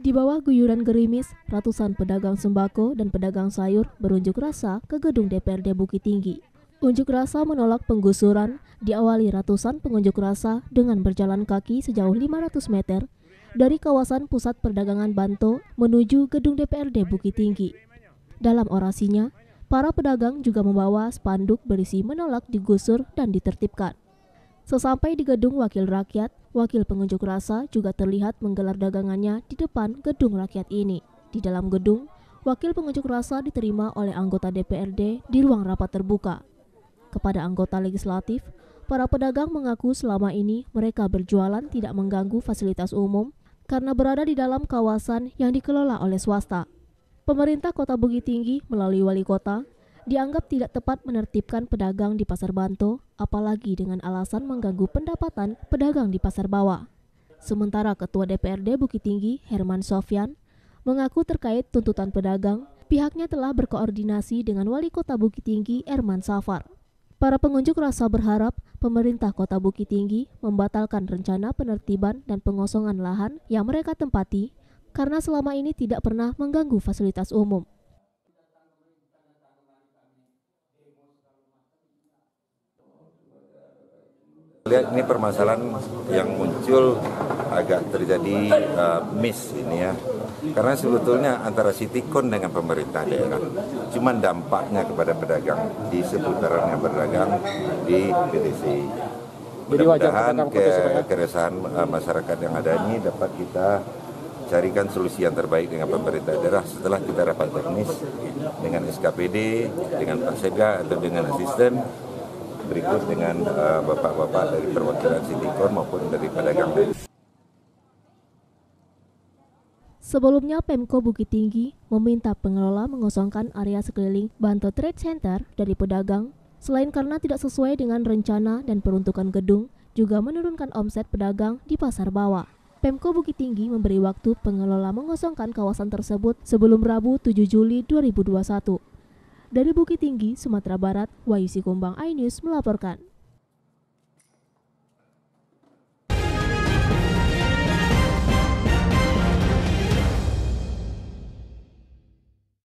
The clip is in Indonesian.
Di bawah guyuran gerimis, ratusan pedagang sembako dan pedagang sayur berunjuk rasa ke gedung DPRD Bukit Tinggi. Unjuk rasa menolak penggusuran diawali ratusan pengunjuk rasa dengan berjalan kaki sejauh 500 meter dari kawasan pusat perdagangan Banto menuju gedung DPRD Bukit Tinggi. Dalam orasinya, para pedagang juga membawa spanduk berisi menolak digusur dan ditertibkan. Sesampai di gedung wakil rakyat, wakil pengunjuk rasa juga terlihat menggelar dagangannya di depan gedung rakyat ini. Di dalam gedung, wakil pengunjuk rasa diterima oleh anggota DPRD di ruang rapat terbuka. Kepada anggota legislatif, para pedagang mengaku selama ini mereka berjualan tidak mengganggu fasilitas umum karena berada di dalam kawasan yang dikelola oleh swasta. Pemerintah Kota Bukit Tinggi melalui wali kota dianggap tidak tepat menertibkan pedagang di Pasar Banto, apalagi dengan alasan mengganggu pendapatan pedagang di Pasar Bawah. Sementara Ketua DPRD Bukit Tinggi, Herman Sofyan, mengaku terkait tuntutan pedagang, pihaknya telah berkoordinasi dengan Wali Kota Bukit Tinggi, Herman Safar. Para pengunjuk rasa berharap pemerintah Kota Bukit Tinggi membatalkan rencana penertiban dan pengosongan lahan yang mereka tempati karena selama ini tidak pernah mengganggu fasilitas umum. Lihat ini permasalahan yang muncul agak terjadi uh, miss ini ya. Karena sebetulnya antara Citicon dengan pemerintah daerah cuman dampaknya kepada pedagang di seputaran yang berdagang di PTC. Mudah-mudahan ke ya? keresahan uh, masyarakat yang ada ini dapat kita carikan solusi yang terbaik dengan pemerintah daerah setelah kita rapat teknis dengan SKPD, dengan Pak Sega atau dengan asisten berikut dengan eh, bapak-bapak uh, dari perwakilan sindikor maupun dari pedagang Sebelumnya, Pemko Bukit Tinggi meminta pengelola mengosongkan area sekeliling Banto Trade Center dari pedagang, selain karena tidak sesuai dengan rencana dan peruntukan gedung, juga menurunkan omset pedagang di pasar bawah. Pemko Bukit Tinggi memberi waktu pengelola mengosongkan kawasan tersebut sebelum Rabu 7 Juli 2021. Dari Bukit Tinggi, Sumatera Barat, Wayusi Kumbang iNews melaporkan.